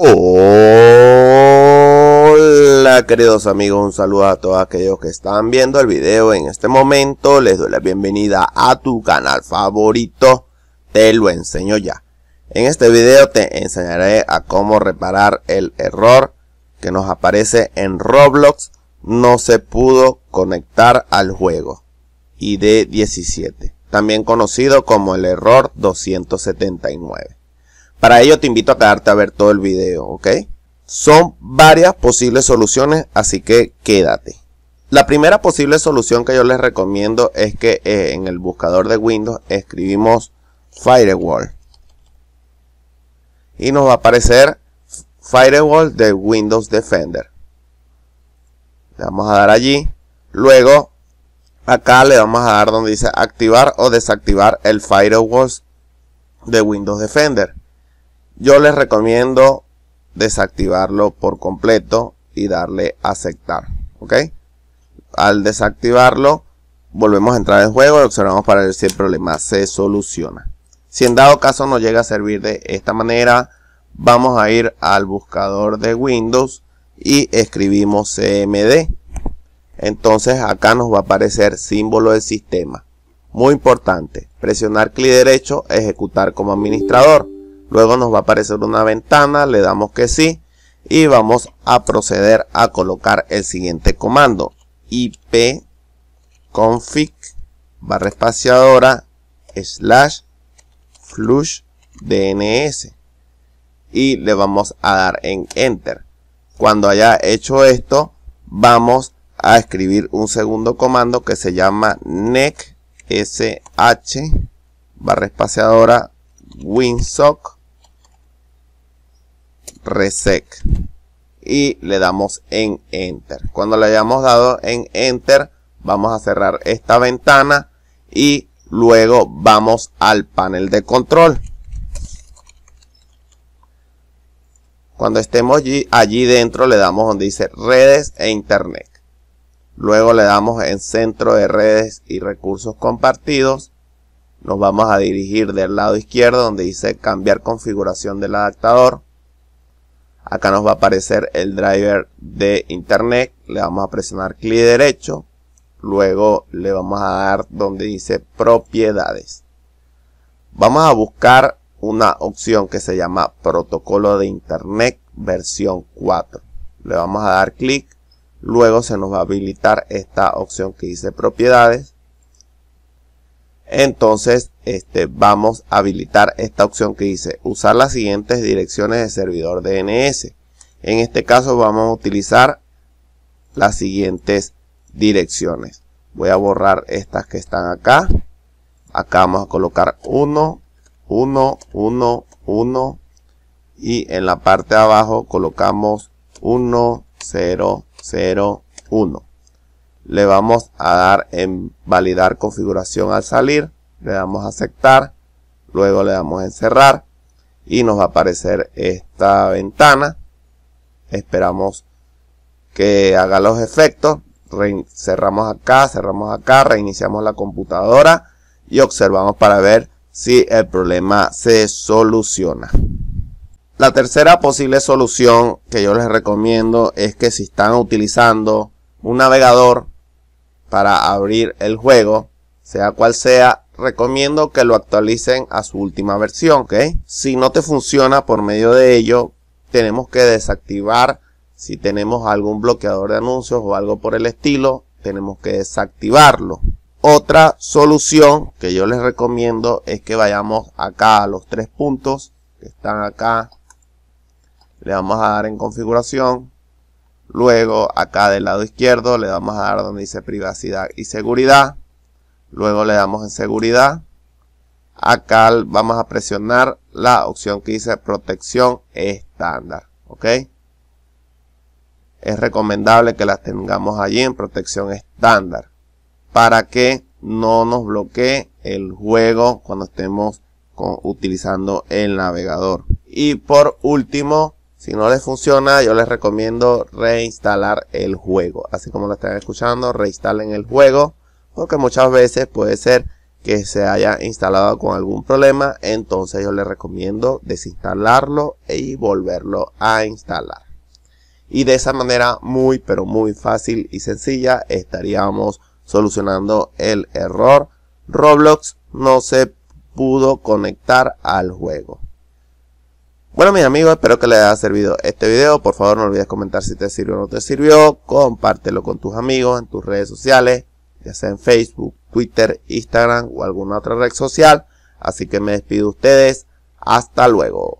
Hola queridos amigos, un saludo a todos aquellos que están viendo el video en este momento, les doy la bienvenida a tu canal favorito, te lo enseño ya. En este video te enseñaré a cómo reparar el error que nos aparece en Roblox, no se pudo conectar al juego, ID17, también conocido como el error 279. Para ello te invito a quedarte a ver todo el video, ¿ok? Son varias posibles soluciones, así que quédate. La primera posible solución que yo les recomiendo es que eh, en el buscador de Windows escribimos Firewall. Y nos va a aparecer Firewall de Windows Defender. Le vamos a dar allí. Luego, acá le vamos a dar donde dice activar o desactivar el Firewall de Windows Defender. Yo les recomiendo desactivarlo por completo y darle aceptar. ¿Ok? Al desactivarlo, volvemos a entrar en juego y observamos para ver si el problema se soluciona. Si en dado caso no llega a servir de esta manera, vamos a ir al buscador de Windows y escribimos CMD. Entonces acá nos va a aparecer símbolo del sistema. Muy importante, presionar clic derecho, ejecutar como administrador. Luego nos va a aparecer una ventana, le damos que sí y vamos a proceder a colocar el siguiente comando ip config barra espaciadora slash flush dns y le vamos a dar en enter cuando haya hecho esto vamos a escribir un segundo comando que se llama nec sh barra espaciadora winsock resec y le damos en enter. Cuando le hayamos dado en enter, vamos a cerrar esta ventana y luego vamos al panel de control. Cuando estemos allí, allí dentro le damos donde dice redes e internet. Luego le damos en centro de redes y recursos compartidos. Nos vamos a dirigir del lado izquierdo donde dice cambiar configuración del adaptador Acá nos va a aparecer el driver de internet. Le vamos a presionar clic derecho. Luego le vamos a dar donde dice propiedades. Vamos a buscar una opción que se llama protocolo de internet versión 4. Le vamos a dar clic. Luego se nos va a habilitar esta opción que dice propiedades. Entonces, este, vamos a habilitar esta opción que dice usar las siguientes direcciones de servidor DNS. En este caso vamos a utilizar las siguientes direcciones. Voy a borrar estas que están acá. Acá vamos a colocar 1, 1, 1, 1. Y en la parte de abajo colocamos 1, 0, 0, 1 le vamos a dar en validar configuración al salir, le damos a aceptar, luego le damos en cerrar y nos va a aparecer esta ventana, esperamos que haga los efectos, cerramos acá, cerramos acá, reiniciamos la computadora y observamos para ver si el problema se soluciona. La tercera posible solución que yo les recomiendo es que si están utilizando un navegador para abrir el juego, sea cual sea, recomiendo que lo actualicen a su última versión, ¿ok? Si no te funciona por medio de ello, tenemos que desactivar si tenemos algún bloqueador de anuncios o algo por el estilo, tenemos que desactivarlo. Otra solución que yo les recomiendo es que vayamos acá a los tres puntos que están acá. Le vamos a dar en configuración. Luego acá del lado izquierdo le vamos a dar donde dice privacidad y seguridad. Luego le damos en seguridad. Acá vamos a presionar la opción que dice protección estándar. ¿Ok? Es recomendable que las tengamos allí en protección estándar. Para que no nos bloquee el juego cuando estemos utilizando el navegador. Y por último, si no les funciona, yo les recomiendo reinstalar el juego. Así como lo están escuchando, reinstalen el juego. Porque muchas veces puede ser que se haya instalado con algún problema. Entonces yo les recomiendo desinstalarlo y volverlo a instalar. Y de esa manera muy pero muy fácil y sencilla estaríamos solucionando el error. Roblox no se pudo conectar al juego. Bueno mis amigos, espero que les haya servido este video. Por favor no olvides comentar si te sirvió o no te sirvió. Compártelo con tus amigos en tus redes sociales, ya sea en Facebook, Twitter, Instagram o alguna otra red social. Así que me despido de ustedes. Hasta luego.